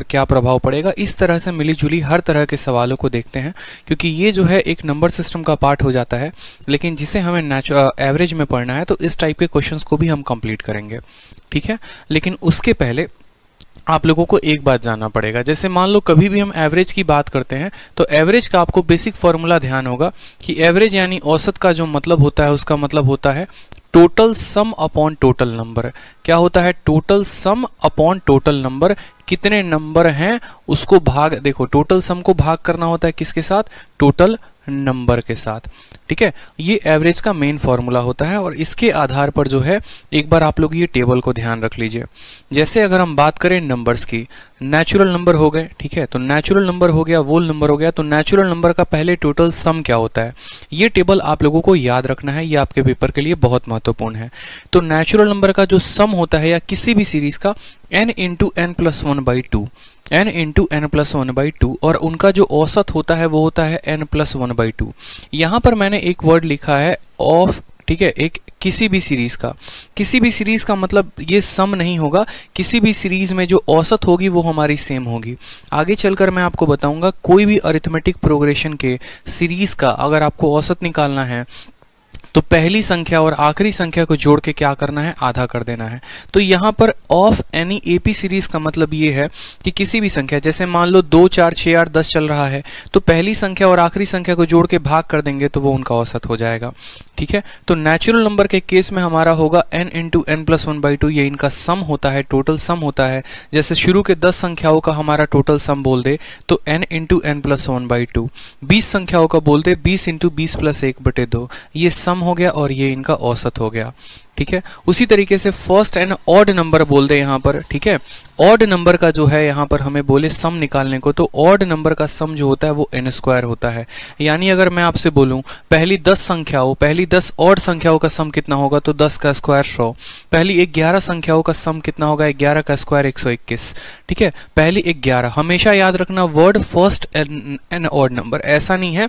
पर क्या प्रभाव पड़ेगा इस तरह से मिलीजुली हर तरह के सवालों को देखते हैं क्योंकि ये जो है एक नंबर सिस्टम का पार्ट हो जाता है लेकिन जिसे हमें नेचुरल एवरेज में पढ़ना है तो इस टाइप के क्वेश्चन को भी हम कंप्लीट करेंगे ठीक है लेकिन उसके पहले आप लोगों को एक बात जानना पड़ेगा जैसे मान लो कभी भी हम एवरेज की बात करते हैं तो एवरेज का आपको बेसिक फॉर्मूला ध्यान होगा कि एवरेज यानी औसत का जो मतलब होता है उसका मतलब होता है total sum upon total number क्या होता है total sum upon total number कितने नंबर हैं उसको भाग देखो टोटल सम को भाग करना होता है किसके साथ टोटल नंबर के साथ ठीक है ये एवरेज का मेन फॉर्मूला होता है और इसके आधार पर जो है एक बार आप लोग ये टेबल को ध्यान रख लीजिए जैसे अगर हम बात करें नंबर्स की नेचुरल नंबर हो गए ठीक है तो नेचुरल नंबर हो गया वोल नंबर हो गया तो नेचुरल नंबर का पहले टोटल सम क्या होता है ये टेबल आप लोगों को याद रखना है ये आपके पेपर के लिए बहुत महत्वपूर्ण है तो नेचुरल नंबर का जो सम होता है या किसी भी सीरीज का n into n plus one by two n into n plus one by two और उनका जो औसत होता है वो होता है n plus one by two यहाँ पर मैंने एक वर्ड लिखा है ऑफ ठीक है एक किसी भी सीरीज का किसी भी सीरीज का मतलब ये सम नहीं होगा किसी भी सीरीज में जो औसत होगी वो हमारी सेम होगी आगे चलकर मैं आपको बताऊंगा कोई भी अरिथमेटिक प्रोग्रेशन के सीरीज का अगर आपको औसत निकालना है तो पहली संख्या और आखिरी संख्या को जोड़ के क्या करना है आधा कर देना है तो यहां पर ऑफ एनी एपी सीरीज का मतलब यह है कि किसी भी संख्या जैसे मान लो दो चार छह आठ दस चल रहा है तो पहली संख्या और आखिरी संख्या को जोड़ के भाग कर देंगे तो वो उनका औसत हो जाएगा ठीक है तो नेचुरल नंबर के केस में हमारा होगा n into n plus one by two ये इनका सम होता है टोटल सम होता है जैसे शुरू के दस संख्याओं का हमारा टोटल सम बोल दे तो n into n plus one by two बीस संख्याओं का बोल दे बीस इंटू बीस प्लस एक बटे दो ये सम सम हो गया और ये इनका औसत हो गया ठीक है उसी तरीके से फर्स्ट एंड ऑड नंबर बोल दे यहाँ पर ठीक है ऑड नंबर का जो है यहाँ पर हमें बोले सम निकालने को तो ऑड नंबर का सम जो होता है वो एन स्क्वायर होता है यानी अगर मैं आपसे बोलूँ पहली दस संख्याओं पहली दस ऑड संख्याओं का सम कितना होगा तो दस का स्क्वायर सौ पहली ग्यारह संख्याओं का सम कितना होगा ग्यारह का स्क्वायर एक सौ इक्कीस ठीक है पहली ग्यारह हमेशा याद रखना word first and odd number ऐसा नहीं है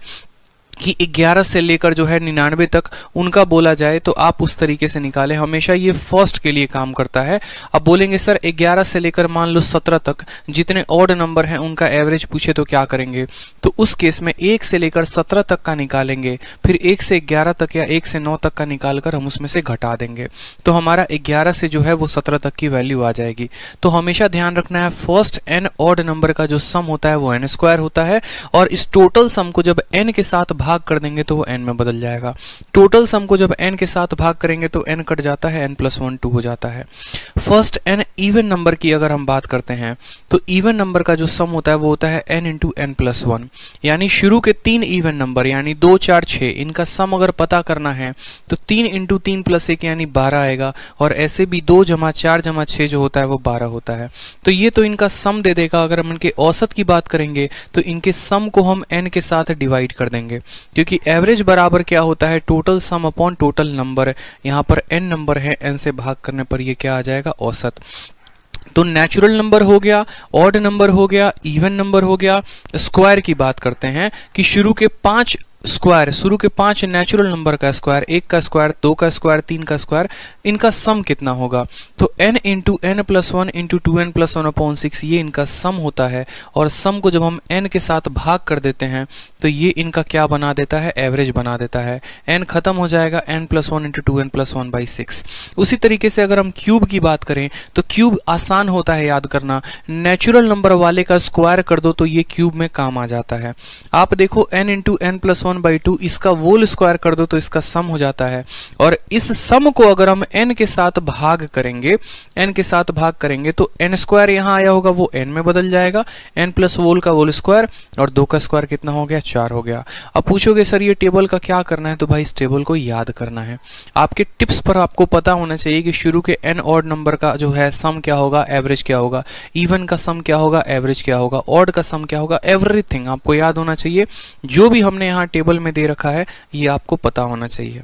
कि 11 से लेकर जो है निन्यानवे तक उनका बोला जाए तो आप उस तरीके से निकालें हमेशा ये फर्स्ट के लिए काम करता है अब बोलेंगे सर 11 से लेकर मान लो 17 तक जितने ऑड नंबर हैं उनका एवरेज पूछे तो क्या करेंगे तो उस केस में एक से लेकर सत्रह तक का निकालेंगे फिर एक से ग्यारह तक या एक से नौ तक का निकाल कर हम उसमें से घटा देंगे तो हमारा ग्यारह से जो है वो सत्रह तक की वैल्यू आ जाएगी तो हमेशा ध्यान रखना है फर्स्ट एन ऑड नंबर का जो सम होता है वो एन स्क्वायर होता है और इस टोटल सम को जब एन के साथ भाग भाग कर देंगे तो वो एन में बदल जाएगा टोटल सम को जब एन के साथ भाग करेंगे तो एन कट जाता है एन प्लस वन टू हो जाता है फर्स्ट एन इवन नंबर की अगर हम बात करते हैं तो इवन नंबर का जो सम होता है वो होता है n into n plus one यानी शुरू के तीन इवन नंबर यानी दो चार छः इनका सम अगर पता करना है तो तीन इंटू तीन प्लस एक यानी बारह आएगा और ऐसे भी दो जमा चार जमा छः जो होता है वो बारह होता है तो ये तो इनका सम दे देगा अगर हम इनके औसत की बात करेंगे तो इनके सम को हम एन के साथ डिवाइड कर देंगे क्योंकि एवरेज बराबर क्या होता है total sum upon total number यहाँ पर एन नंबर है एन से भाग करने पर ये क्या आ जाएगा औसत तो नेचुरल नंबर हो गया ऑड नंबर हो गया इवन नंबर हो गया स्क्वायर की बात करते हैं कि शुरू के पांच स्क्वायर शुरू के पांच नेचुरल नंबर का स्क्वायर एक का स्क्वायर दो का स्क्वायर तीन का स्क्वायर इनका सम कितना होगा तो n into n plus one into two n plus one upon six ये इनका सम होता है और सम को जब हम n के साथ भाग कर देते हैं तो ये इनका क्या बना देता है एवरेज बना देता है n खत्म हो जाएगा n plus one into two n plus one by six उसी तरीके से अगर हम क्यूब की बात करें तो क्यूब आसान होता है याद करना नेचुरल नंबर वाले का स्क्वायर कर दो तो ये क्यूब में काम आ जाता है आप देखो n into n plus one one by two इसका वोल स्क्वायर कर दो तो इसका सम हो जाता है और इस सम को अगर हम एन के साथ भाग करेंगे एन के साथ भाग करेंगे तो एन स्क्वायर यहाँ आया होगा वो एन में बदल जाएगा एन प्लस वोल का वोल स्क्वायर और दो का स्क्वायर कितना हो गया चार हो गया अब पूछोगे सर ये टेबल का क्या करना है तो भाई इस टेबल को याद करना है आपके टिप्स पर आपको पता होना चाहिए कि शुरू के एन ऑड नंबर का जो है सम क्या होगा एवरेज क्या होगा इवन का सम क्या होगा एवरेज क्या होगा ऑड का सम क्या होगा एवरीथिंग आपको याद होना चाहिए जो भी हमने यहाँ टेबल टेबल में दे रखा है ये आपको पता होना चाहिए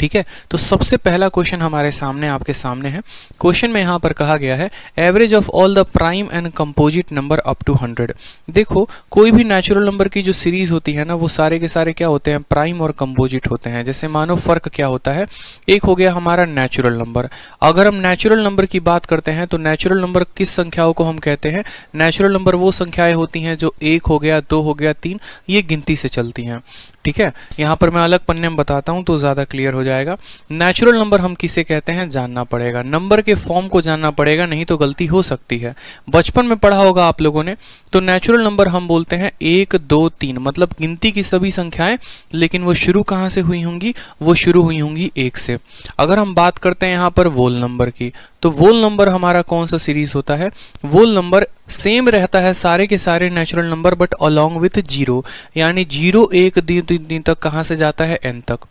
ठीक है तो सबसे पहला क्वेश्चन हमारे सामने आपके सामने है क्वेश्चन में यहाँ पर कहा गया है average of all the prime and composite number up to hundred देखो कोई भी नेचुरल नंबर की जो सीरीज होती है ना वो सारे के सारे क्या होते हैं प्राइम और कंपोजिट होते हैं जैसे मानो फर्क क्या होता है एक हो गया हमारा नेचुरल नंबर अगर हम नेचुरल नंबर की बात करते हैं तो नेचुरल नंबर किस संख्याओं को हम कहते हैं नेचुरल नंबर वो संख्याएं होती हैं जो एक हो गया दो हो गया तीन ये गिनती से चलती हैं ठीक है यहाँ पर मैं अलग पन्ने में बताता हूँ तो ज़्यादा क्लियर हो जाए जाएगा नेचुरल नंबर हम किसे कहते हैं जानना पड़ेगा नंबर के फॉर्म को जानना पड़ेगा नहीं तो गलती हो सकती है बचपन में पढ़ा होगा आप लोगों ने तो नेचुरल नंबर हम बोलते हैं एक दो तीन मतलब गिनती की सभी संख्याएं लेकिन वो शुरू कहाँ से हुई होंगी वो शुरू हुई होंगी एक से अगर हम बात करते हैं यहाँ पर वोल नंबर की तो वोल नंबर हमारा कौन सा सीरीज होता है वोल नंबर सेम रहता है सारे के सारे natural number but along with zero यानी जीरो एक दिन दिन तक कहाँ से जाता है एन तक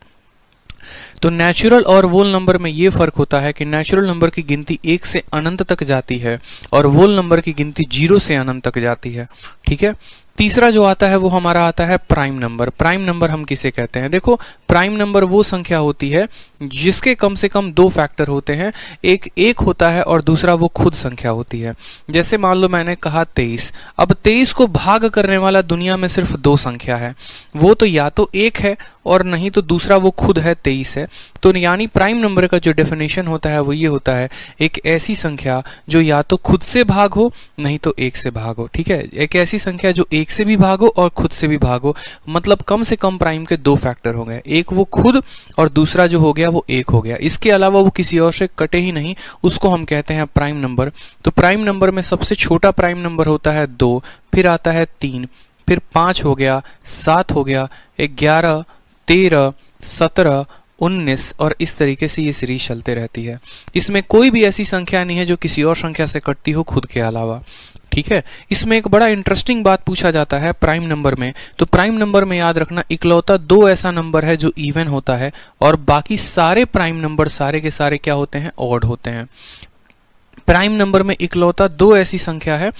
तो नेचुरल और वोल नंबर में ये फ़र्क होता है कि नेचुरल नंबर की गिनती एक से अनंत तक जाती है और वोल नंबर की गिनती जीरो से अनंत तक जाती है ठीक है तीसरा जो आता है वो हमारा आता है प्राइम नंबर प्राइम नंबर हम किसे कहते हैं देखो प्राइम नंबर वो संख्या होती है जिसके कम से कम दो फैक्टर होते हैं एक एक होता है और दूसरा वो खुद संख्या होती है जैसे मान लो मैंने कहा तेईस अब तेईस को भाग करने वाला दुनिया में सिर्फ दो संख्या है वो तो या तो एक है और नहीं तो दूसरा वो खुद है तेईस है तो यानी प्राइम नंबर का जो डेफिनेशन होता है वो ये होता है एक ऐसी संख्या जो या तो खुद से भाग हो नहीं तो एक से भाग हो ठीक है एक ऐसी संख्या जो एक से भी भाग हो और खुद से भी भाग हो मतलब कम से कम प्राइम के दो फैक्टर हो गए एक वो खुद और दूसरा जो हो गया वो एक हो गया इसके अलावा वो किसी और से कटे ही नहीं उसको हम कहते हैं प्राइम नंबर तो प्राइम नंबर में सबसे छोटा प्राइम नंबर होता है दो फिर आता है तीन फिर पाँच हो गया सात हो गया ग्यारह तेरह सत्रह उन्नीस और इस तरीके से ये सीरीज चलते रहती है इसमें कोई भी ऐसी संख्या नहीं है जो किसी और संख्या से कटती हो खुद के अलावा ठीक है इसमें एक बड़ा इंटरेस्टिंग बात पूछा जाता है प्राइम नंबर में तो प्राइम नंबर में याद रखना इकलौता दो ऐसा नंबर है जो इवन होता है और बाकी सारे प्राइम नंबर सारे के सारे क्या होते हैं ऑड होते हैं प्राइम नंबर में इकलौता दो ऐसी संख्या है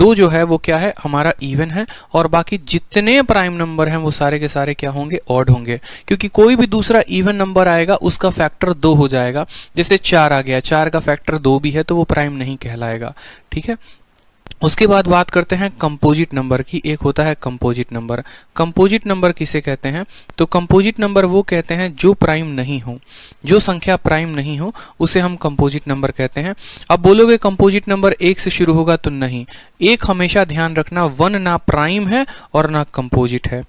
दो जो है वो क्या है हमारा इवन है और बाकी जितने प्राइम नंबर हैं वो सारे के सारे क्या होंगे ऑड होंगे क्योंकि कोई भी दूसरा इवन नंबर आएगा उसका फैक्टर दो हो जाएगा जैसे चार आ गया चार का फैक्टर दो भी है तो वो प्राइम नहीं कहलाएगा ठीक है उसके बाद बात करते हैं कंपोजिट नंबर की एक होता है कंपोजिट नंबर कंपोजिट नंबर किसे कहते हैं तो कंपोजिट नंबर वो कहते हैं जो प्राइम नहीं हो जो संख्या प्राइम नहीं हो उसे हम कंपोजिट नंबर कहते हैं अब बोलोगे कंपोजिट नंबर एक से शुरू होगा तो नहीं एक हमेशा ध्यान रखना वन ना प्राइम है और ना कंपोजिट है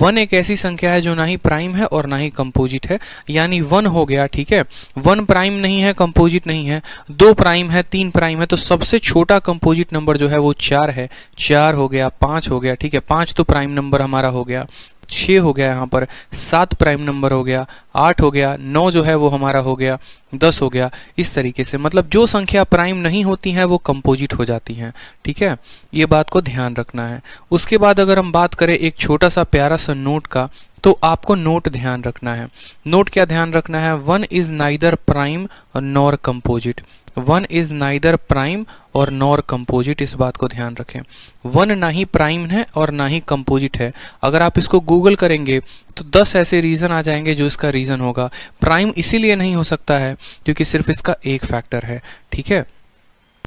वन एक ऐसी संख्या है जो ना ही प्राइम है और ना ही कंपोजिट है यानी वन हो गया ठीक है वन प्राइम नहीं है कंपोजिट नहीं है दो प्राइम है तीन प्राइम है तो सबसे छोटा कंपोजिट नंबर जो है है वो चार है चार हो गया पाँच हो गया ठीक है पाँच तो प्राइम नंबर हमारा हो गया छ हो गया यहाँ पर सात प्राइम नंबर हो गया आठ हो गया नौ जो है वो हमारा हो गया दस हो गया इस तरीके से मतलब जो संख्या प्राइम नहीं होती हैं वो कंपोजिट हो जाती हैं ठीक है ये बात को ध्यान रखना है उसके बाद अगर हम बात करें एक छोटा सा प्यारा सा नोट का तो आपको नोट ध्यान रखना है नोट क्या ध्यान रखना है one is neither prime nor composite one is neither prime और नॉर कंपोजिट इस बात को ध्यान रखें वन ना ही प्राइम है और ना ही कंपोजिट है अगर आप इसको गूगल करेंगे तो दस ऐसे रीज़न आ जाएंगे जो इसका रीज़न होगा प्राइम इसीलिए नहीं हो सकता है क्योंकि सिर्फ इसका एक फैक्टर है ठीक है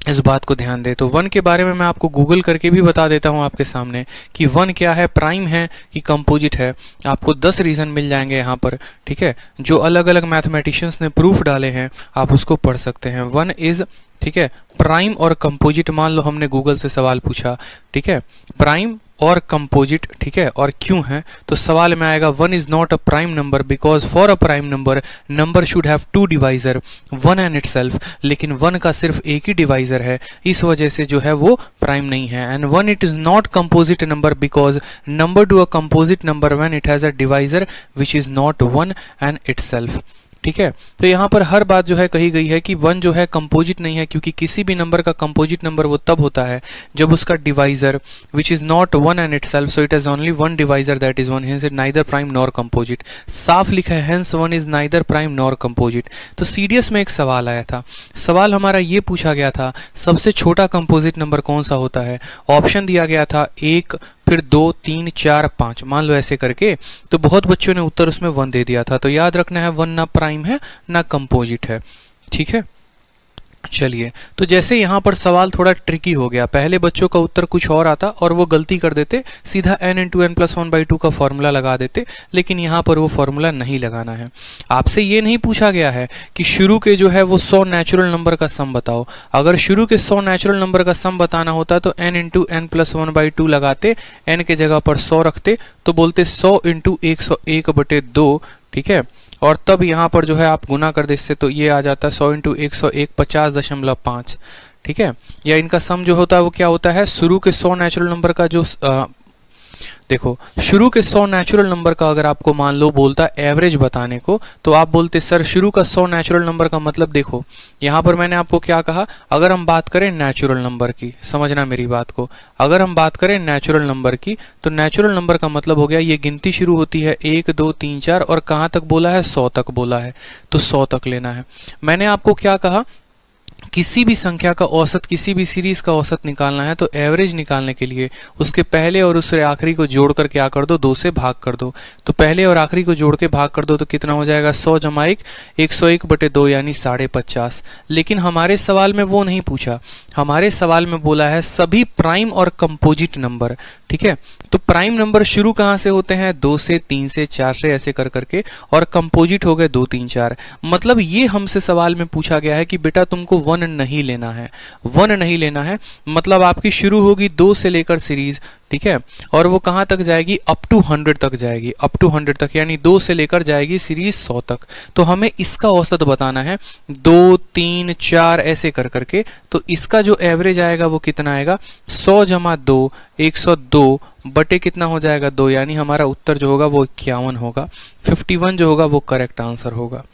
इस बात को ध्यान दें तो वन के बारे में मैं आपको गूगल करके भी बता देता हूँ आपके सामने कि वन क्या है प्राइम है कि कंपोजिट है आपको दस रीज़न मिल जाएंगे यहाँ पर ठीक है जो अलग अलग मैथमेटिशियंस ने प्रूफ डाले हैं आप उसको पढ़ सकते हैं वन इज़ ठीक है प्राइम और कंपोजिट मान लो हमने गूगल से सवाल पूछा ठीक है प्राइम और कंपोजिट ठीक है और क्यों है तो सवाल में आएगा one is not a prime number because for a prime number number should have two divisor one and it लेकिन वन का सिर्फ एक ही डिवाइजर है इस वजह से जो है वो प्राइम नहीं है and one it is not composite number because number to a composite number one it has a divisor which is not one and it ठीक है तो यहाँ पर हर बात जो है कही गई है कि वन जो है कंपोजिट नहीं है क्योंकि किसी भी नंबर का कंपोजिट नंबर वो तब होता है जब उसका divisor which is not one and itself so it is only one divisor that is one hence it neither prime nor composite साफ लिखा है hence one is neither prime nor composite तो सीडीएस में एक सवाल आया था सवाल हमारा ये पूछा गया था सबसे छोटा कंपोजिट नंबर कौन सा होता है ऑप्शन दिया गया था एक फिर दो तीन चार पाँच मान लो ऐसे करके तो बहुत बच्चों ने उत्तर उसमें वन दे दिया था तो याद रखना है वन ना प्राइम है ना कंपोजिट है ठीक है चलिए तो जैसे यहाँ पर सवाल थोड़ा ट्रिकी हो गया पहले बच्चों का उत्तर कुछ और आता और वो गलती कर देते सीधा n into n plus one by two का फॉर्मूला लगा देते लेकिन यहाँ पर वो फॉर्मूला नहीं लगाना है आपसे ये नहीं पूछा गया है कि शुरू के जो है वो सौ नेचुरल नंबर का सम बताओ अगर शुरू के सौ नेचुरल नंबर का सम बताना होता तो n into n plus one by two लगाते एन के जगह पर सौ रखते तो बोलते सौ इंटू एक सौ एक बटे दो ठीक है और तब यहाँ पर जो है आप गुना कर दे इससे तो ये आ जाता है सौ इंटू एक सौ एक पचास दशमलव पाँच ठीक है या इनका सम जो होता है वो क्या होता है शुरू के सौ नेचुरल नंबर का जो देखो शुरू के सौ नेचुरल नंबर का अगर आपको मान लो बोलता एवरेज बताने को तो आप बोलते सर शुरू का सौ नेचुरल नंबर का मतलब देखो यहां पर मैंने आपको क्या कहा अगर हम बात करें नेचुरल नंबर की समझना मेरी बात को अगर हम बात करें नेचुरल नंबर की तो नेचुरल नंबर का मतलब हो गया ये गिनती शुरू होती है एक दो तीन चार और कहाँ तक बोला है सौ तक बोला है तो सौ तक लेना है मैंने आपको क्या कहा किसी भी संख्या का औसत किसी भी सीरीज का औसत निकालना है तो एवरेज निकालने के लिए उसके पहले और उसके आखिरी को जोड़ कर क्या कर दो दो से भाग कर दो तो पहले और आखिरी को जोड़ के भाग कर दो तो कितना हो जाएगा सौ जमा एक एक सौ एक बटे दो यानी साढ़े पचास लेकिन हमारे सवाल में वो नहीं पूछा हमारे सवाल में बोला है सभी प्राइम और कंपोजिट नंबर ठीक है तो प्राइम नंबर शुरू कहाँ से होते हैं दो से तीन से चार से ऐसे कर करके और कंपोजिट हो गए दो तीन चार मतलब ये हमसे सवाल में पूछा गया है कि बेटा तुमको वन नहीं लेना है वन नहीं लेना है मतलब आपकी शुरू होगी दो से लेकर सीरीज ठीक है और वो कहां तक जाएगी अप टू हंड्रेड तक जाएगी अप टू हंड्रेड तक यानी दो से लेकर जाएगी सीरीज सौ तक तो हमें इसका औसत बताना है दो तीन चार ऐसे कर करके तो इसका जो एवरेज आएगा वो कितना आएगा सौ जमा दो एक सौ दो बटे कितना हो जाएगा दो यानी हमारा उत्तर जो होगा वो इक्यावन होगा फिफ्टी वन जो होगा वो करेक्ट आंसर होगा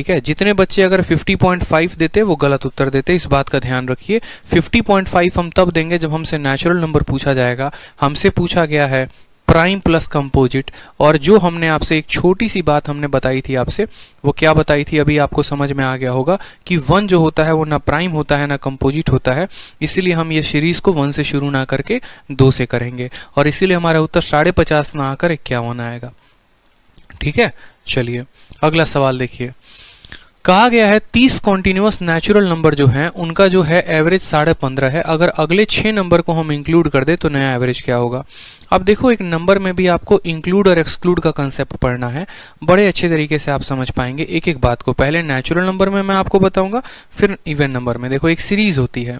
ठीक है जितने बच्चे अगर 50.5 देते वो गलत उत्तर देते इस बात का ध्यान रखिए 50.5 हम तब देंगे जब हमसे नेचुरल नंबर पूछा जाएगा हमसे पूछा गया है प्राइम प्लस कंपोजिट और जो हमने आपसे एक छोटी सी बात हमने बताई थी आपसे वो क्या बताई थी अभी आपको समझ में आ गया होगा कि वन जो होता है वो ना प्राइम होता है ना कंपोजिट होता है इसीलिए हम ये सीरीज को वन से शुरू ना करके दो से करेंगे और इसीलिए हमारा उत्तर साढ़े पचास ना आकर इक्यावन आएगा ठीक है चलिए अगला सवाल देखिए कहा गया है 30 कॉन्टिन्यूस नेचुरल नंबर जो हैं उनका जो है एवरेज साढ़े पंद्रह है अगर अगले छः नंबर को हम इंक्लूड कर दे तो नया एवरेज क्या होगा अब देखो एक नंबर में भी आपको इंक्लूड और एक्सक्लूड का कंसेप्ट पढ़ना है बड़े अच्छे तरीके से आप समझ पाएंगे एक एक बात को पहले नेचुरल नंबर में मैं आपको बताऊंगा फिर इवेंट नंबर में देखो एक सीरीज होती है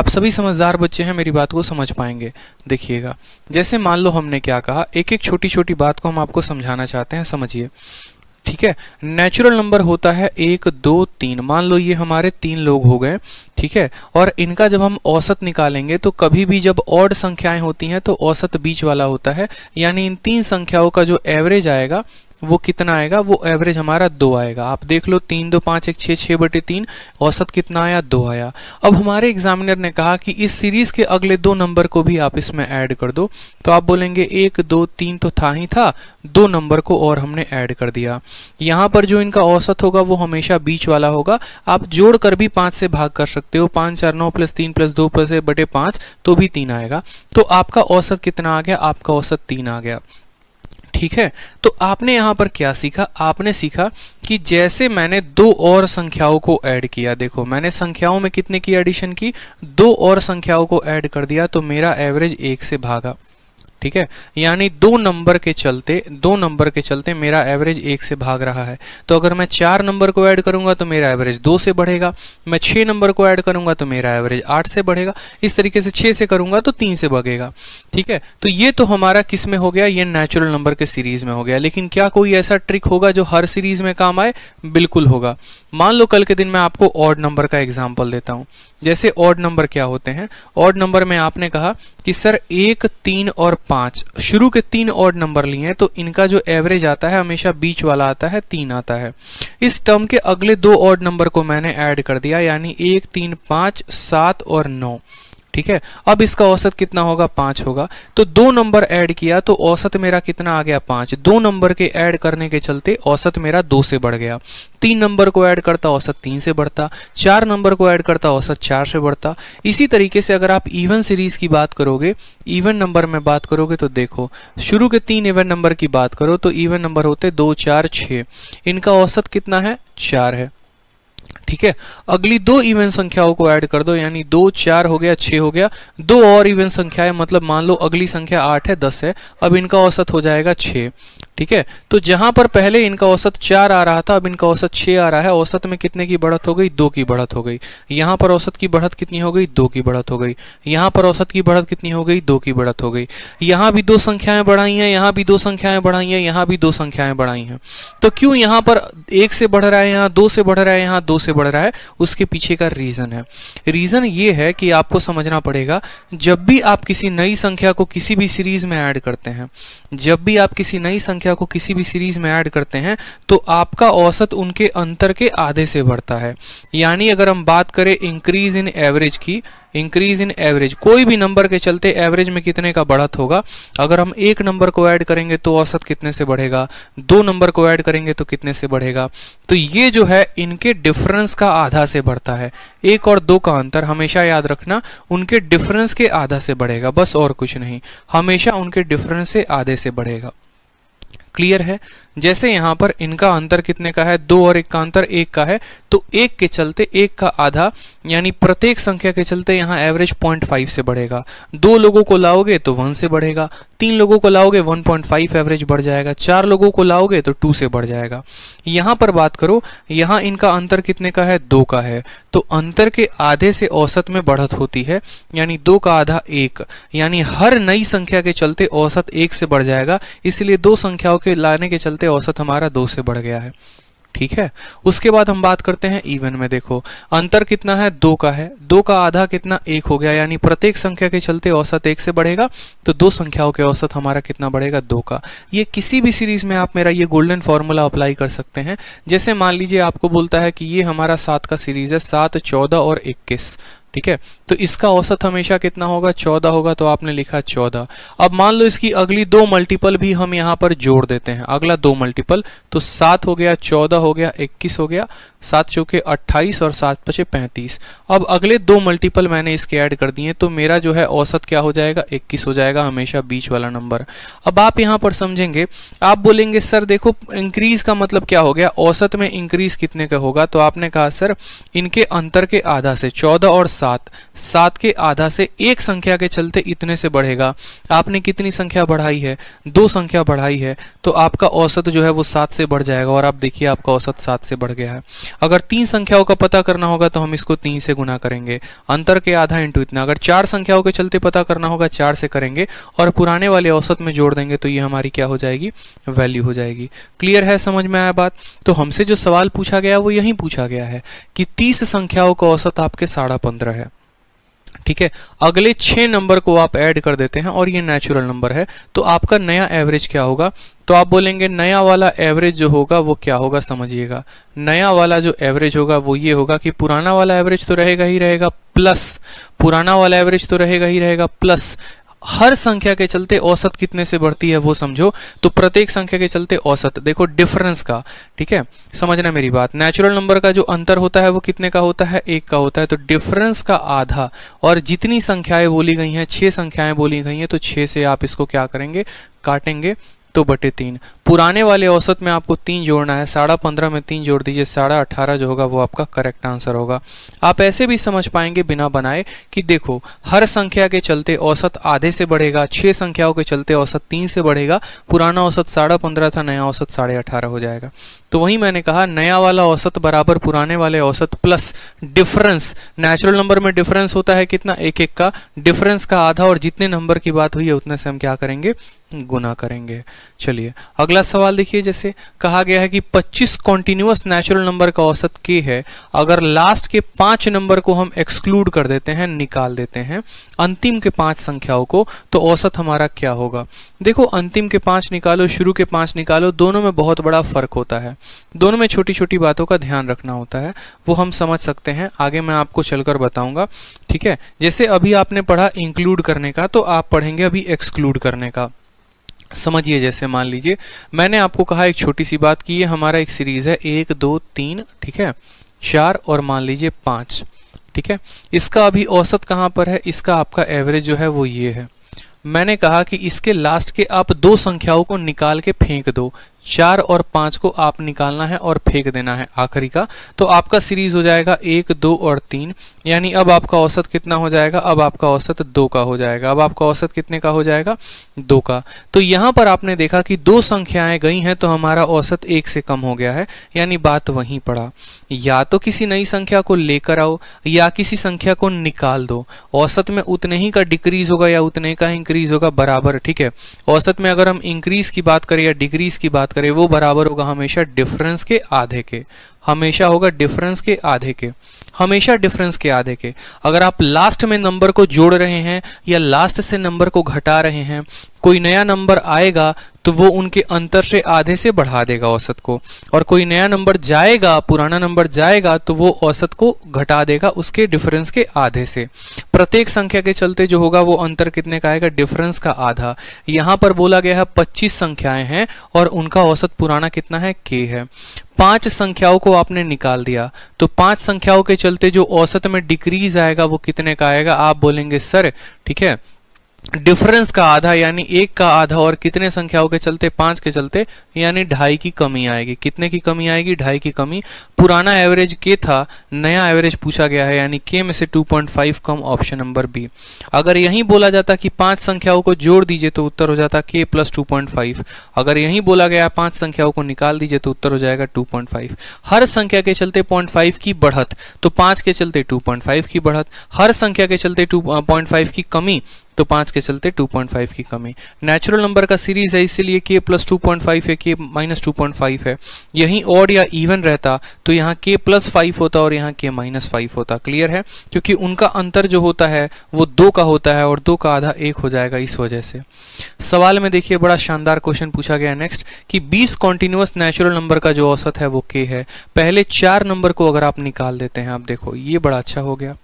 आप सभी समझदार बच्चे हैं मेरी बात को समझ पाएंगे देखिएगा जैसे मान लो हमने क्या कहा एक एक छोटी छोटी बात को हम आपको समझाना चाहते हैं समझिए ठीक है नेचुरल नंबर होता है एक दो तीन मान लो ये हमारे तीन लोग हो गए ठीक है और इनका जब हम औसत निकालेंगे तो कभी भी जब ऑड संख्याएं होती हैं तो औसत बीच वाला होता है यानी इन तीन संख्याओं का जो एवरेज आएगा वो कितना आएगा वो एवरेज हमारा दो आएगा आप देख लो तीन दो पांच एक छह छः बटे तीन औसत कितना आया दो आया अब हमारे एग्जामिनर ने कहा कि इस सीरीज के अगले दो नंबर को भी आप इसमें ऐड कर दो तो आप बोलेंगे एक दो तीन तो था ही था दो नंबर को और हमने ऐड कर दिया यहाँ पर जो इनका औसत होगा वो हमेशा बीच वाला होगा आप जोड़ कर भी पांच से भाग कर सकते हो पांच चार नौ प्लस तीन प्लस दो प्लस बटे पांच तो भी तीन आएगा तो आपका औसत कितना आ गया आपका औसत तीन आ गया ठीक है तो आपने यहाँ पर क्या सीखा आपने सीखा कि जैसे मैंने दो और संख्याओं को ऐड किया देखो मैंने संख्याओं में कितने की एडिशन की दो और संख्याओं को ऐड कर दिया तो मेरा एवरेज एक से भागा ठीक है यानी दो नंबर के चलते दो नंबर के चलते मेरा एवरेज एक से भाग रहा है तो अगर मैं चार नंबर को ऐड करूंगा तो मेरा एवरेज दो से बढ़ेगा मैं छह नंबर को ऐड करूंगा तो मेरा एवरेज आठ से बढ़ेगा इस तरीके से छह से करूंगा तो तीन से बढ़ेगा ठीक है तो ये तो हमारा किस में हो गया ये नेचुरल नंबर के सीरीज में हो गया लेकिन क्या कोई ऐसा ट्रिक होगा जो हर सीरीज में काम आए बिल्कुल होगा मान लो कल के दिन मैं आपको ऑड नंबर का एग्जाम्पल देता हूँ जैसे ऑड नंबर क्या होते हैं ऑड नंबर में आपने कहा कि सर एक तीन और पांच शुरू के तीन और नंबर लिए हैं तो इनका जो एवरेज आता है हमेशा बीच वाला आता है तीन आता है इस टर्म के अगले दो और नंबर को मैंने ऐड कर दिया यानी एक तीन पांच सात और नौ ठीक है अब इसका औसत कितना होगा पांच होगा तो दो नंबर ऐड किया तो औसत मेरा कितना आ गया पांच दो नंबर के ऐड करने के चलते औसत मेरा दो से बढ़ गया तीन नंबर को ऐड करता औसत तीन से बढ़ता चार नंबर को ऐड करता औसत चार से बढ़ता इसी तरीके से अगर आप इवन सीरीज की बात करोगे इवन नंबर में बात करोगे तो देखो शुरू के तीन इवन नंबर की बात करो तो इवन नंबर होते दो चार छ इनका औसत कितना है चार है ठीक है अगली दो इवेंट संख्याओं को ऐड कर दो यानी दो चार हो गया छह हो गया दो और संख्या है मतलब मान लो अगली संख्या आठ है दस है अब इनका औसत हो जाएगा छह ठीक है तो जहां पर पहले इनका औसत चार आ रहा था अब इनका औसत छह आ रहा है औसत में कितने की बढ़त हो गई दो की बढ़त हो गई यहां पर औसत की बढ़त कितनी हो गई दो की बढ़त हो गई यहां पर औसत की बढ़त कितनी हो गई दो की बढ़त हो गई यहां भी दो संख्याएं बढ़ाई हैं यहां भी दो संख्याएं बढ़ाई हैं यहां भी दो संख्याएं बढ़ाई हैं तो क्यों यहां पर एक से बढ़ रहा है यहां दो से बढ़ रहा है यहां दो से बढ़ रहा है उसके पीछे का रीज़न है रीज़न ये है कि आपको समझना पड़ेगा जब भी आप किसी नई संख्या को किसी भी सीरीज में ऐड करते हैं जब भी आप किसी नई संख्या संख्या को किसी भी सीरीज में ऐड करते हैं तो आपका औसत उनके अंतर के आधे से बढ़ता है यानी अगर हम बात करें इंक्रीज इन एवरेज की इंक्रीज इन एवरेज कोई भी नंबर के चलते एवरेज में कितने का बढ़त होगा अगर हम एक नंबर को ऐड करेंगे तो औसत कितने से बढ़ेगा दो नंबर को ऐड करेंगे तो कितने से बढ़ेगा तो ये जो है इनके डिफरेंस का आधा से बढ़ता है एक और दो का अंतर हमेशा याद रखना उनके डिफरेंस के आधा से बढ़ेगा बस और कुछ नहीं हमेशा उनके डिफरेंस से आधे से बढ़ेगा क्लियर है जैसे यहाँ पर इनका अंतर कितने का है दो और एक का अंतर एक का है तो एक के चलते एक का आधा यानी प्रत्येक संख्या के चलते यहाँ एवरेज पॉइंट फाइव से बढ़ेगा दो लोगों को लाओगे तो वन से बढ़ेगा तीन लोगों को लाओगे वन पॉइंट फाइव एवरेज बढ़ जाएगा चार लोगों को लाओगे तो टू से बढ़ जाएगा यहाँ पर बात करो यहाँ इनका अंतर कितने का है दो का है तो अंतर के आधे से औसत में बढ़त होती है यानी दो का आधा एक यानी हर नई संख्या के चलते औसत एक से बढ़ जाएगा इसलिए दो संख्याओं के लाने के चलते औसत हमारा दो से बढ़ गया है ठीक है उसके बाद हम बात करते हैं इवन में देखो अंतर कितना है दो का है दो का आधा कितना एक हो गया यानी प्रत्येक संख्या के चलते औसत एक से बढ़ेगा तो दो संख्याओं के औसत हमारा कितना बढ़ेगा दो का ये किसी भी सीरीज में आप मेरा ये गोल्डन फॉर्मूला अप्लाई कर सकते हैं जैसे मान लीजिए आपको बोलता है कि ये हमारा सात का सीरीज है सात चौदह और इक्कीस ठीक है तो इसका औसत हमेशा कितना होगा चौदह होगा तो आपने लिखा चौदह अब मान लो इसकी अगली दो मल्टीपल भी हम यहाँ पर जोड़ देते हैं अगला दो मल्टीपल तो सात हो गया चौदह हो गया इक्कीस हो गया सात चौके अट्ठाईस और सात पचे पैंतीस अब अगले दो मल्टीपल मैंने इसके ऐड कर दिए तो मेरा जो है औसत क्या हो जाएगा इक्कीस हो जाएगा हमेशा बीच वाला नंबर अब आप यहाँ पर समझेंगे आप बोलेंगे सर देखो इंक्रीज का मतलब क्या हो गया औसत में इंक्रीज कितने का होगा तो आपने कहा सर इनके अंतर के आधा से चौदह और सात सात के आधा से एक संख्या के चलते इतने से बढ़ेगा आपने कितनी संख्या बढ़ाई है दो संख्या बढ़ाई है तो आपका औसत जो है वो सात से बढ़ जाएगा और आप देखिए आपका औसत सात से बढ़ गया है अगर तीन संख्याओं का पता करना होगा तो हम इसको तीन से गुना करेंगे अंतर के आधा इंटू इतना अगर चार संख्याओं के चलते पता करना होगा चार से करेंगे और पुराने वाले औसत में जोड़ देंगे तो ये हमारी क्या हो जाएगी वैल्यू हो जाएगी क्लियर है समझ में आया बात तो हमसे जो सवाल पूछा गया वो यही पूछा गया है कि तीस संख्याओं का औसत आपके साढ़ा पंद्रह वगैरह है ठीक है अगले छह नंबर को आप ऐड कर देते हैं और ये नेचुरल नंबर है तो आपका नया एवरेज क्या होगा तो आप बोलेंगे नया वाला एवरेज जो होगा वो क्या होगा समझिएगा नया वाला जो एवरेज होगा वो ये होगा कि पुराना वाला एवरेज तो रहेगा ही रहेगा प्लस पुराना वाला एवरेज तो रहेगा ही रहेगा प्लस हर संख्या के चलते औसत कितने से बढ़ती है वो समझो तो प्रत्येक संख्या के चलते औसत देखो डिफरेंस का ठीक है समझना मेरी बात नेचुरल नंबर का जो अंतर होता है वो कितने का होता है एक का होता है तो डिफरेंस का आधा और जितनी संख्याएं बोली गई हैं छह संख्याएं बोली गई हैं तो छह से आप इसको क्या करेंगे काटेंगे तो बटे तीन पुराने वाले औसत में आपको तीन जोड़ना है साढ़ा पंद्रह में तीन जोड़ दीजिए साढ़ा अठारह जो होगा वो आपका करेक्ट आंसर होगा आप ऐसे भी समझ पाएंगे बिना बनाए कि देखो हर संख्या के चलते औसत आधे से बढ़ेगा छह संख्याओं के चलते औसत तीन से बढ़ेगा पुराना औसत साढ़ा पंद्रह था नया औसत साढ़े अठारह हो जाएगा तो वहीं मैंने कहा नया वाला औसत बराबर पुराने वाले औसत प्लस डिफरेंस नेचुरल नंबर में डिफरेंस होता है कितना एक एक का डिफरेंस का आधा और जितने नंबर की बात हुई है उतने से हम क्या करेंगे गुना करेंगे चलिए अगला सवाल देखिए जैसे कहा गया है कि 25 कॉन्टिन्यूस नेचुरल नंबर का औसत के है अगर लास्ट के पांच नंबर को हम एक्सक्लूड कर देते हैं निकाल देते हैं अंतिम के पांच संख्याओं को तो औसत हमारा क्या होगा देखो अंतिम के पांच निकालो शुरू के पांच निकालो दोनों में बहुत बड़ा फर्क होता है दोनों में छोटी छोटी बातों का ध्यान रखना होता है वो हम समझ सकते हैं आगे मैं आपको चलकर बताऊंगा ठीक है जैसे अभी आपने पढ़ा इंक्लूड करने का तो आप पढ़ेंगे अभी एक्सक्लूड करने का समझिए जैसे मान लीजिए मैंने आपको कहा एक छोटी सी बात की ये हमारा एक सीरीज है एक दो तीन ठीक है चार और मान लीजिए पांच ठीक है इसका अभी औसत कहां पर है इसका आपका एवरेज जो है वो ये है मैंने कहा कि इसके लास्ट के आप दो संख्याओं को निकाल के फेंक दो चार और पांच को आप निकालना है और फेंक देना है आखिरी का तो आपका सीरीज हो जाएगा एक दो और तीन यानी अब आपका औसत कितना हो जाएगा अब आपका औसत दो का हो जाएगा अब आपका औसत कितने का हो जाएगा दो का तो यहां पर आपने देखा कि दो संख्याएं गई हैं तो हमारा औसत एक से कम हो गया है यानी बात वहीं पड़ा या तो किसी नई संख्या को लेकर आओ या किसी संख्या को निकाल दो औसत में उतने ही का डिक्रीज होगा या उतने का इंक्रीज होगा बराबर ठीक है औसत में अगर हम इंक्रीज की बात करें या डिक्रीज की बात बात करें वो बराबर होगा हमेशा डिफरेंस के आधे के हमेशा होगा डिफरेंस के आधे के हमेशा डिफरेंस के आधे के अगर आप लास्ट में नंबर को जोड़ रहे हैं या लास्ट से नंबर को घटा रहे हैं कोई नया नंबर आएगा तो वो उनके अंतर से आधे से बढ़ा देगा औसत को और कोई नया नंबर जाएगा पुराना नंबर जाएगा तो वो औसत को घटा देगा उसके डिफरेंस के आधे से प्रत्येक संख्या के चलते जो होगा वो अंतर कितने का आएगा डिफरेंस का आधा यहां पर बोला गया है पच्चीस संख्याएं हैं और उनका औसत पुराना कितना है के है पांच संख्याओं को आपने निकाल दिया तो पांच संख्याओं के चलते जो औसत में डिक्रीज आएगा वो कितने का आएगा आप बोलेंगे सर ठीक है डिफरेंस का आधा यानी एक का आधा और कितने संख्याओं के चलते पांच के चलते यानी ढाई की कमी आएगी कितने की कमी आएगी ढाई की कमी पुराना एवरेज के था नया एवरेज पूछा गया है यानी के में से 2.5 कम ऑप्शन नंबर बी अगर यही बोला जाता कि पांच संख्याओं को जोड़ दीजिए तो उत्तर हो जाता के प्लस टू अगर यही बोला गया पांच संख्याओं को निकाल दीजिए तो उत्तर हो जाएगा टू हर संख्या के चलते पॉइंट की बढ़त तो पांच के चलते टू की बढ़त हर संख्या के चलते टू की कमी तो पाँच के चलते 2.5 की कमी नेचुरल नंबर का सीरीज है इसीलिए के प्लस टू है के माइनस टू है यहीं ऑड या इवन रहता तो यहाँ के प्लस फाइव होता और यहाँ के माइनस फाइव होता क्लियर है क्योंकि उनका अंतर जो होता है वो दो का होता है और दो का आधा एक हो जाएगा इस वजह से सवाल में देखिए बड़ा शानदार क्वेश्चन पूछा गया नेक्स्ट कि 20 कॉन्टिन्यूस नेचुरल नंबर का जो औसत है वो के है पहले चार नंबर को अगर आप निकाल देते हैं आप देखो ये बड़ा अच्छा हो गया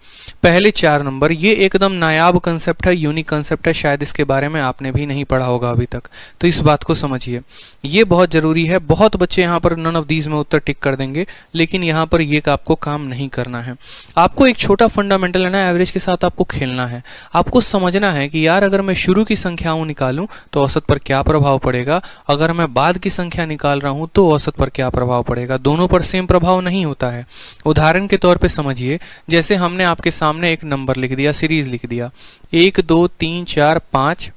पहले चार नंबर ये एकदम नायाब कंसेप्ट है यूनिक बेसिक कंसेप्ट है शायद इसके बारे में आपने भी नहीं पढ़ा होगा अभी तक तो इस बात को समझिए ये बहुत ज़रूरी है बहुत बच्चे यहाँ पर नन ऑफ दीज में उत्तर टिक कर देंगे लेकिन यहाँ पर ये आपको काम नहीं करना है आपको एक छोटा फंडामेंटल है ना एवरेज के साथ आपको खेलना है आपको समझना है कि यार अगर मैं शुरू की संख्याओं निकालूँ तो औसत पर क्या प्रभाव पड़ेगा अगर मैं बाद की संख्या निकाल रहा हूँ तो औसत पर क्या प्रभाव पड़ेगा दोनों पर सेम प्रभाव नहीं होता है उदाहरण के तौर पर समझिए जैसे हमने आपके सामने एक नंबर लिख दिया सीरीज लिख दिया एक दो तीन चार पाँच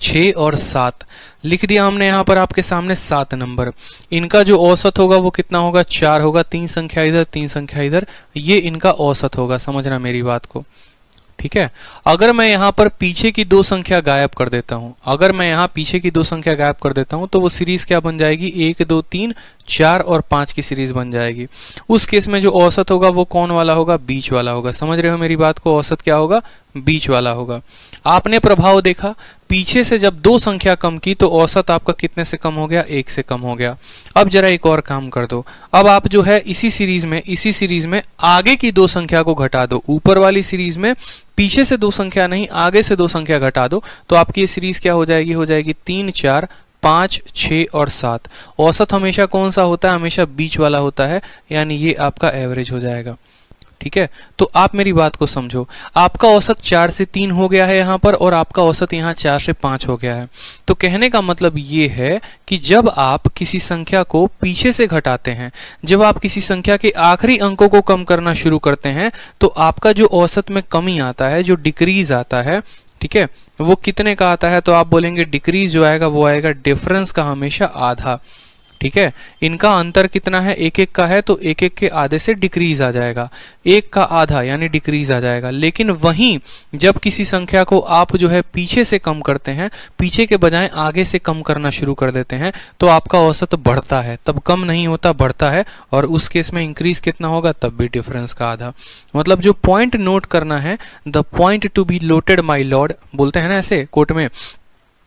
छः और सात लिख दिया हमने यहाँ पर आपके सामने सात नंबर इनका जो औसत होगा वो कितना होगा चार होगा तीन संख्या इधर तीन संख्या इधर ये इनका औसत होगा समझना मेरी बात को ठीक है अगर मैं यहाँ पर पीछे की दो संख्या गायब कर देता हूं अगर मैं यहाँ पीछे की दो संख्या गायब कर देता हूं तो वो सीरीज क्या बन जाएगी एक दो तीन चार और पांच की सीरीज बन जाएगी उस केस में जो औसत होगा वो कौन वाला होगा बीच वाला होगा समझ रहे हो मेरी बात को औसत क्या होगा बीच वाला होगा आपने प्रभाव देखा पीछे से जब दो संख्या कम की तो औसत आपका कितने से कम हो गया एक से कम हो गया अब जरा एक और काम कर दो अब आप जो है इसी सीरीज में इसी सीरीज में आगे की दो संख्या को घटा दो ऊपर वाली सीरीज में पीछे से दो संख्या नहीं आगे से दो संख्या घटा दो तो आपकी ये सीरीज क्या हो जाएगी हो जाएगी तीन चार पांच छ और सात औसत हमेशा कौन सा होता है हमेशा बीच वाला होता है यानी ये आपका एवरेज हो जाएगा ठीक है तो आप मेरी बात को समझो आपका औसत चार से तीन हो गया है यहाँ पर और आपका औसत यहाँ चार से पांच हो गया है तो कहने का मतलब ये है कि जब आप किसी संख्या को पीछे से घटाते हैं जब आप किसी संख्या के आखिरी अंकों को कम करना शुरू करते हैं तो आपका जो औसत में कमी आता है जो डिक्रीज आता है ठीक है वो कितने का आता है तो आप बोलेंगे डिक्रीज जो आएगा वो आएगा डिफरेंस का हमेशा आधा ठीक है इनका अंतर कितना है एक एक का है तो एक एक के आधे से डिक्रीज आ जाएगा एक का आधा यानी डिक्रीज आ जाएगा लेकिन वहीं जब किसी संख्या को आप जो है पीछे से कम करते हैं पीछे के बजाय आगे से कम करना शुरू कर देते हैं तो आपका औसत बढ़ता है तब कम नहीं होता बढ़ता है और उस केस में इंक्रीज कितना होगा तब भी डिफरेंस का आधा मतलब जो पॉइंट नोट करना है the point to be noted my lord बोलते हैं ना ऐसे कोर्ट में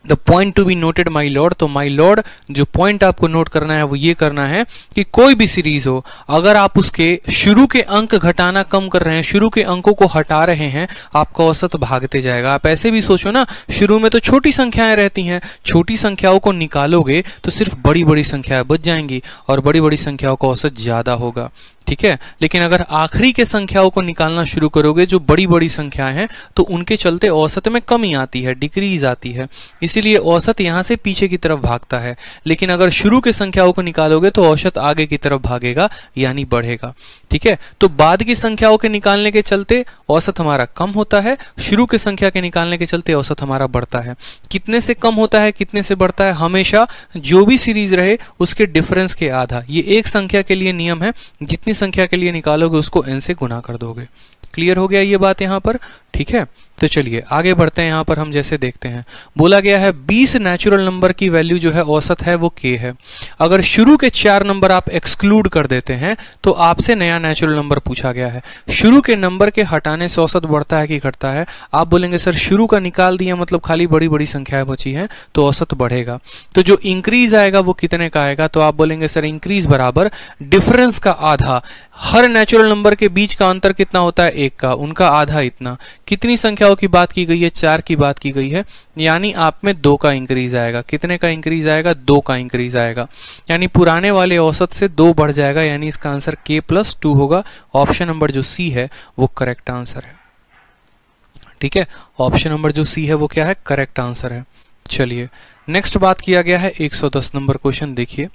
the point to be noted my lord तो माई लॉर्ड जो पॉइंट आपको नोट करना है वो ये करना है कि कोई भी सीरीज हो अगर आप उसके शुरू के अंक घटाना कम कर रहे हैं शुरू के अंकों को हटा रहे हैं आपका औसत भागते जाएगा आप ऐसे भी सोचो ना शुरू में तो छोटी संख्याएं रहती हैं छोटी संख्याओं को निकालोगे तो सिर्फ बड़ी बड़ी संख्याएं बच जाएंगी और बड़ी बड़ी संख्याओं का औसत ज़्यादा होगा ठीक है लेकिन अगर आखिरी के संख्याओं को निकालना शुरू करोगे जो बड़ी बड़ी संख्याएं हैं तो उनके चलते औसत में कमी आती है डिक्रीज आती है इसीलिए औसत यहां से पीछे की तरफ भागता है लेकिन अगर शुरू के संख्याओं को निकालोगे तो औसत आगे की तरफ भागेगा यानी बढ़ेगा ठीक है तो बाद की संख्याओं के निकालने के चलते औसत हमारा कम होता है शुरू के संख्या के निकालने के चलते औसत हमारा बढ़ता है कितने से कम होता है कितने से बढ़ता है हमेशा जो भी सीरीज रहे उसके डिफरेंस के आधा ये एक संख्या के लिए नियम है जितनी संख्या के लिए निकालोगे उसको एन से गुना कर दोगे क्लियर हो गया ये बात यहाँ पर ठीक है तो चलिए आगे बढ़ते हैं यहाँ पर हम जैसे देखते हैं बोला गया है 20 नेचुरल नंबर की वैल्यू जो है औसत है वो के है अगर शुरू के चार नंबर आप एक्सक्लूड कर देते हैं तो आपसे नया नेचुरल नंबर पूछा गया है शुरू के नंबर के हटाने से औसत बढ़ता है कि घटता है आप बोलेंगे सर शुरू का निकाल दिया मतलब खाली बड़ी बड़ी संख्याएं बची हैं तो औसत बढ़ेगा तो जो इंक्रीज आएगा वो कितने का आएगा तो आप बोलेंगे सर इंक्रीज बराबर डिफरेंस का आधा हर नेचुरल नंबर के बीच का अंतर कितना होता है एक का उनका आधा इतना कितनी संख्याओं की बात की गई है चार की बात की गई है यानी आप में दो का इंक्रीज आएगा कितने का इंक्रीज आएगा दो का इंक्रीज आएगा यानी पुराने वाले औसत से दो बढ़ जाएगा यानी इसका आंसर के प्लस टू होगा ऑप्शन नंबर जो सी है वो करेक्ट आंसर है ठीक है ऑप्शन नंबर जो सी है वो क्या है करेक्ट आंसर है चलिए नेक्स्ट बात किया गया है 110 नंबर क्वेश्चन देखिए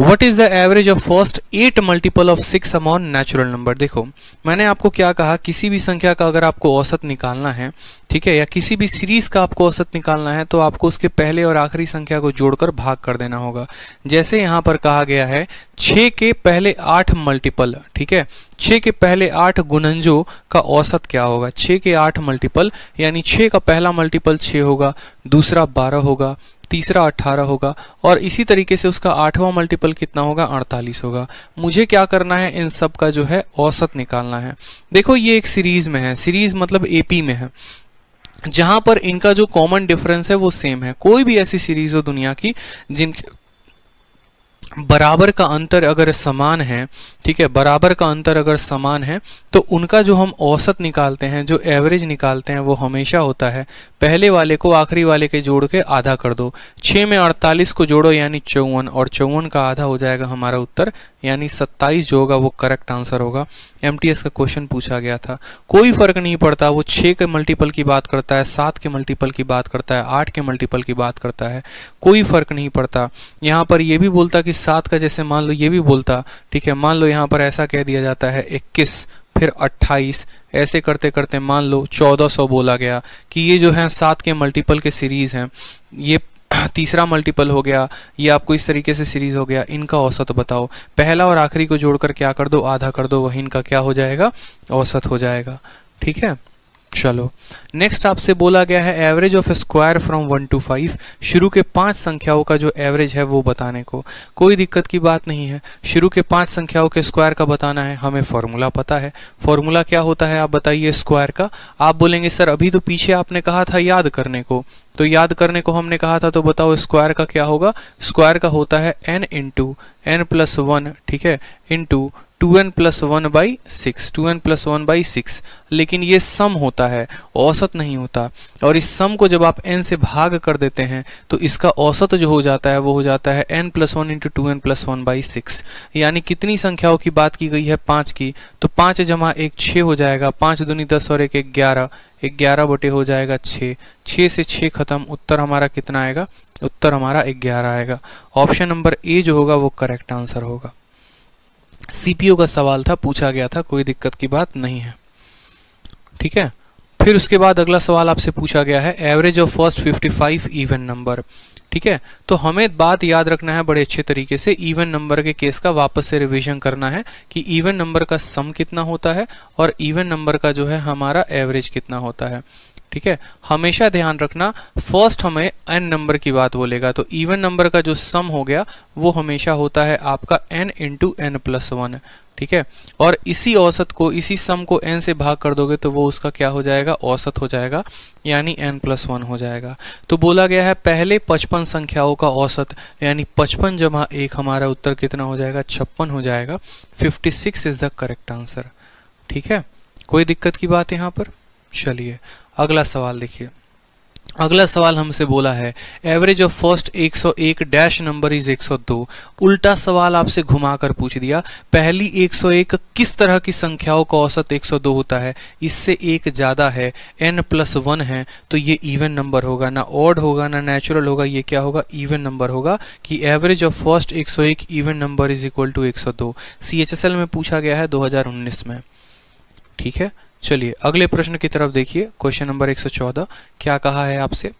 what is the average of first eight multiple of six among natural number देखो मैंने आपको क्या कहा किसी भी संख्या का अगर आपको औसत निकालना है ठीक है या किसी भी सीरीज का आपको औसत निकालना है तो आपको उसके पहले और आखिरी संख्या को जोड़कर भाग कर देना होगा जैसे यहां पर कहा गया है छ के पहले आठ मल्टीपल ठीक है छ के पहले आठ गुणंजों का औसत क्या होगा छ के आठ मल्टीपल यानी छ का पहला मल्टीपल छ होगा दूसरा बारह होगा तीसरा अट्ठारह होगा और इसी तरीके से उसका आठवां मल्टीपल कितना होगा अड़तालीस होगा मुझे क्या करना है इन सब का जो है औसत निकालना है देखो ये एक सीरीज में है सीरीज मतलब एपी में है जहां पर इनका जो कॉमन डिफरेंस है वो सेम है कोई भी ऐसी सीरीज हो दुनिया की जिनके बराबर का अंतर अगर समान है ठीक है बराबर का अंतर अगर समान है तो उनका जो हम औसत निकालते हैं जो एवरेज निकालते हैं वो हमेशा होता है पहले वाले को आखिरी वाले के जोड़ के आधा कर दो छः में अड़तालीस को जोड़ो यानी चौवन और चौवन का आधा हो जाएगा हमारा उत्तर यानी 27 जो होगा वो करेक्ट आंसर होगा एम का क्वेश्चन पूछा गया था कोई फर्क नहीं पड़ता वो छः के मल्टीपल की बात करता है सात के मल्टीपल की बात करता है आठ के मल्टीपल की बात करता है कोई फर्क नहीं पड़ता यहाँ पर यह भी बोलता कि सात का जैसे मान लो ये भी बोलता ठीक है मान लो यहाँ पर ऐसा कह दिया जाता है इक्कीस फिर अट्ठाईस ऐसे करते करते मान लो सौ बोला गया कि ये जो है सात के मल्टीपल के सीरीज़ हैं ये तीसरा मल्टीपल हो गया ये आपको इस तरीके से सीरीज हो गया इनका औसत बताओ पहला और आखिरी को जोड़कर क्या कर दो आधा कर दो वही इनका क्या हो जाएगा औसत हो जाएगा ठीक है चलो नेक्स्ट आपसे बोला गया है average of square from one to five शुरू के पांच संख्याओं का जो एवरेज है वो बताने को कोई दिक्कत की बात नहीं है शुरू के पांच संख्याओं के स्क्वायर का बताना है हमें फॉर्मूला पता है फॉर्मूला क्या होता है आप बताइए स्क्वायर का आप बोलेंगे सर अभी तो पीछे आपने कहा था याद करने को तो याद करने को हमने कहा था तो बताओ स्क्वायर का क्या होगा स्क्वायर का होता है n into n plus one ठीक है into two n plus one by six two n plus one by six लेकिन ये सम होता है औसत नहीं होता और इस सम को जब आप एन से भाग कर देते हैं तो इसका औसत जो हो जाता है वो हो जाता है n plus one into two n plus one by six यानी कितनी संख्याओं की बात की गई है पाँच की तो पाँच जमा एक छः हो जाएगा पाँच दुनी दस और एक एक ग्यारह एक ग्यारह बटे हो जाएगा छः छः से छः खत्म उत्तर हमारा कितना आएगा उत्तर हमारा ग्यारह आएगा ऑप्शन नंबर ए जो होगा वो करेक्ट आंसर होगा सीपीओ का सवाल था पूछा गया था कोई दिक्कत की बात नहीं है ठीक है फिर उसके बाद अगला सवाल आपसे पूछा गया है average of first 55 even number ठीक है तो हमें बात याद रखना है बड़े अच्छे तरीके से इवन नंबर के केस का वापस से रिवीजन करना है कि इवन नंबर का सम कितना होता है और इवन नंबर का जो है हमारा एवरेज कितना होता है ठीक है हमेशा ध्यान रखना फर्स्ट हमें एन नंबर की बात बोलेगा तो इवन नंबर का जो सम हो गया वो हमेशा होता है आपका n into n plus one ठीक है और इसी औसत को इसी सम को एन से भाग कर दोगे तो वो उसका क्या हो जाएगा औसत हो जाएगा यानी एन प्लस वन हो जाएगा तो बोला गया है पहले पचपन संख्याओं का औसत यानी पचपन जमा एक हमारा उत्तर कितना हो जाएगा छप्पन हो जाएगा fifty six is the correct answer ठीक है कोई दिक्कत की बात यहाँ पर चलिए अगला सवाल देखिए अगला सवाल हमसे बोला है average of first 101 dash number is 102 उल्टा सवाल आपसे घुमाकर पूछ दिया पहली 101 किस तरह की संख्याओं का औसत 102 होता है इससे एक ज़्यादा है n प्लस वन है तो ये इवन नंबर होगा ना ऑड होगा ना नेचुरल होगा ये क्या होगा इवन नंबर होगा कि average of first 101 even number is equal to 102 CHSL में पूछा गया है दो में ठीक है चलिए अगले प्रश्न की तरफ देखिए क्वेश्चन नंबर 114 क्या कहा है आपसे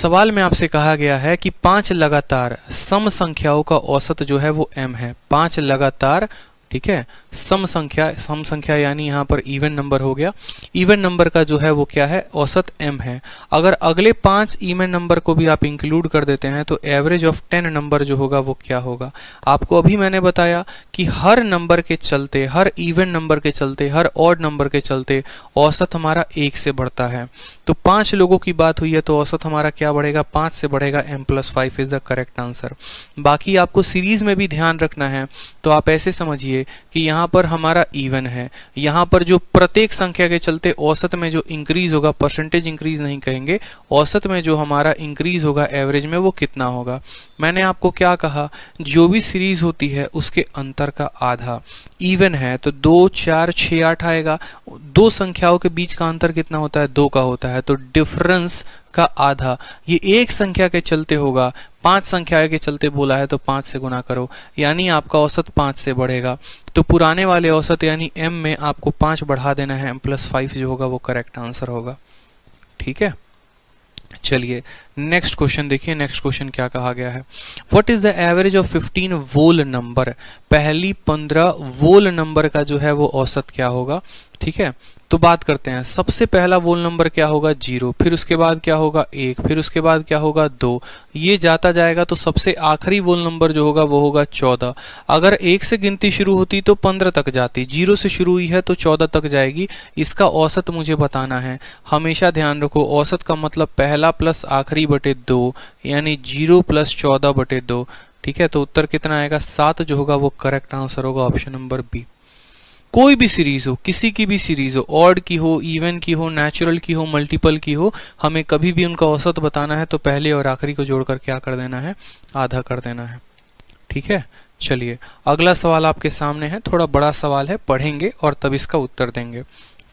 सवाल में आपसे कहा गया है कि पांच लगातार सम संख्याओं का औसत जो है वो m है पांच लगातार ठीक है सम संख्या सम संख्या यानी यहाँ पर इवन नंबर हो गया इवन नंबर का जो है वो क्या है औसत एम है अगर अगले पांच इवन नंबर को भी आप इंक्लूड कर देते हैं तो एवरेज ऑफ टेन नंबर जो होगा वो क्या होगा आपको अभी मैंने बताया कि हर नंबर के चलते हर इवन नंबर के चलते हर ऑड नंबर के चलते औसत हमारा एक से बढ़ता है तो पांच लोगों की बात हुई है तो औसत हमारा क्या बढ़ेगा पांच से बढ़ेगा m plus five is the correct answer बाकी आपको सीरीज में भी ध्यान रखना है तो आप ऐसे समझिए लीजिए कि यहाँ पर हमारा इवन है यहाँ पर जो प्रत्येक संख्या के चलते औसत में जो इंक्रीज होगा परसेंटेज इंक्रीज नहीं कहेंगे औसत में जो हमारा इंक्रीज होगा एवरेज में वो कितना होगा मैंने आपको क्या कहा जो भी सीरीज होती है उसके अंतर का आधा इवन है तो दो चार छ आठ आएगा दो संख्याओं के बीच का अंतर कितना होता है दो का होता है तो डिफरेंस का आधा ये एक संख्या के चलते होगा पांच संख्या के चलते बोला है तो पांच से गुना करो यानी आपका औसत पांच से बढ़ेगा तो पुराने वाले औसत यानी m में आपको पांच बढ़ा देना है एम प्लस फाइव जो होगा वो करेक्ट आंसर होगा ठीक है चलिए नेक्स्ट क्वेश्चन देखिए नेक्स्ट क्वेश्चन क्या कहा गया है what is the average of 15 whole number पहली 15 वोल नंबर का जो है वो औसत क्या होगा ठीक है तो बात करते हैं सबसे पहला वोल नंबर क्या होगा जीरो फिर उसके बाद क्या होगा एक फिर उसके बाद क्या होगा दो ये जाता जाएगा तो सबसे आखिरी वोल नंबर जो होगा वो होगा चौदह अगर एक से गिनती शुरू होती तो पंद्रह तक जाती जीरो से शुरू हुई है तो चौदह तक जाएगी इसका औसत मुझे बताना है हमेशा ध्यान रखो औसत का मतलब पहला प्लस आखिरी बटे दो यानी जीरो प्लस चौदह बटे दो ठीक है तो उत्तर कितना आएगा सात जो होगा वो करेक्ट आंसर होगा ऑप्शन नंबर बी कोई भी सीरीज हो किसी की भी सीरीज हो ऑड की हो इवन की हो नेचुरल की हो मल्टीपल की हो हमें कभी भी उनका औसत बताना है तो पहले और आखिरी को जोड़कर क्या कर देना है आधा कर देना है ठीक है चलिए अगला सवाल आपके सामने है थोड़ा बड़ा सवाल है पढ़ेंगे और तब इसका उत्तर देंगे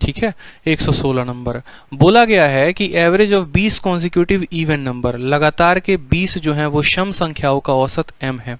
ठीक है 116 नंबर बोला गया है कि average of 20 consecutive even number लगातार के 20 जो हैं वो सम संख्याओं का औसत m है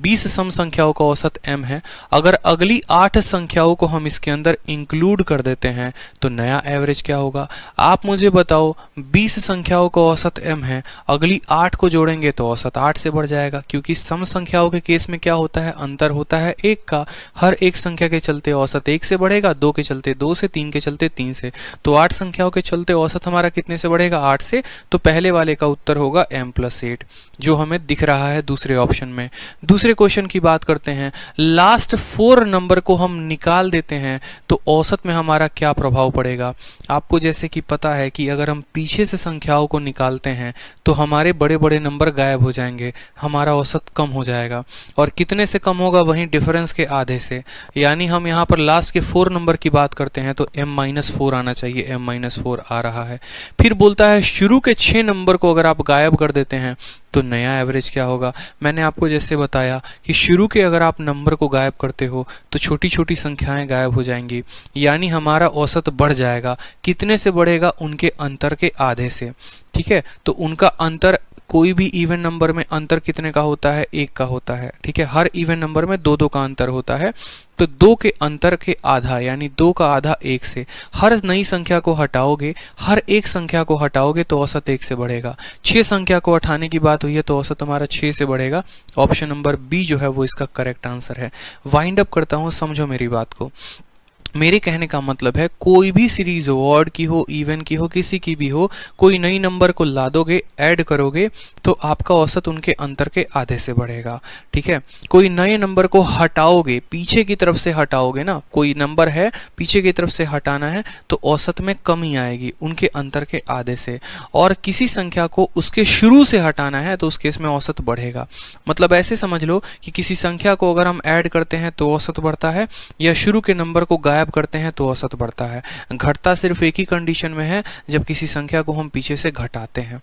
बीस सम संख्याओं का औसत m है अगर अगली आठ संख्याओं को हम इसके अंदर इंक्लूड कर देते हैं तो नया एवरेज क्या होगा आप मुझे बताओ बीस संख्याओं का औसत m है अगली आठ को जोड़ेंगे तो औसत आठ से बढ़ जाएगा क्योंकि सम संख्याओं के केस में क्या होता है अंतर होता है एक का हर एक संख्या के चलते औसत एक से बढ़ेगा दो के चलते दो से तीन के चलते तीन से तो आठ संख्याओं के चलते औसत हमारा कितने से बढ़ेगा आठ से तो पहले वाले का उत्तर होगा एम प्लस एट जो हमें दिख रहा है दूसरे ऑप्शन में दूसरे दूसरे क्वेश्चन की बात करते हैं लास्ट फोर नंबर को हम निकाल देते हैं तो औसत में हमारा क्या प्रभाव पड़ेगा आपको जैसे कि पता है कि अगर हम पीछे से संख्याओं को निकालते हैं तो हमारे बड़े बड़े नंबर गायब हो जाएंगे हमारा औसत कम हो जाएगा और कितने से कम होगा वहीं डिफरेंस के आधे से यानी हम यहाँ पर लास्ट के फोर नंबर की बात करते हैं तो एम माइनस आना चाहिए एम माइनस आ रहा है फिर बोलता है शुरू के छः नंबर को अगर आप गायब कर देते हैं तो नया एवरेज क्या होगा मैंने आपको जैसे बताया कि शुरू के अगर आप नंबर को गायब करते हो तो छोटी छोटी संख्याएं गायब हो जाएंगी यानी हमारा औसत बढ़ जाएगा कितने से बढ़ेगा उनके अंतर के आधे से ठीक है तो उनका अंतर कोई भी इवन नंबर में अंतर कितने का होता है एक का होता है ठीक है हर इवन नंबर में दो दो का अंतर होता है तो दो के अंतर के आधा यानी दो का आधा एक से हर नई संख्या को हटाओगे हर एक संख्या को हटाओगे तो औसत एक से बढ़ेगा छह संख्या को हटाने की बात हुई है तो औसत हमारा छह से बढ़ेगा ऑप्शन नंबर बी जो है वो इसका करेक्ट आंसर है वाइंड अप करता हूँ समझो मेरी बात को मेरे कहने का मतलब है कोई भी सीरीज हो की हो इवन की हो किसी की भी हो कोई नई नंबर को ला दोगे ऐड करोगे तो आपका औसत उनके अंतर के आधे से बढ़ेगा ठीक है कोई नए नंबर को हटाओगे पीछे की तरफ से हटाओगे ना कोई नंबर है पीछे की तरफ से हटाना है तो औसत में कमी आएगी उनके अंतर के आधे से और किसी संख्या को उसके शुरू से हटाना है तो उस केस में औसत बढ़ेगा मतलब ऐसे समझ लो कि किसी संख्या को अगर हम ऐड करते हैं तो औसत बढ़ता है या शुरू के नंबर को गायब सब्ट्रैप करते हैं तो औसत बढ़ता है घटता सिर्फ एक ही कंडीशन में है जब किसी संख्या को हम पीछे से घटाते हैं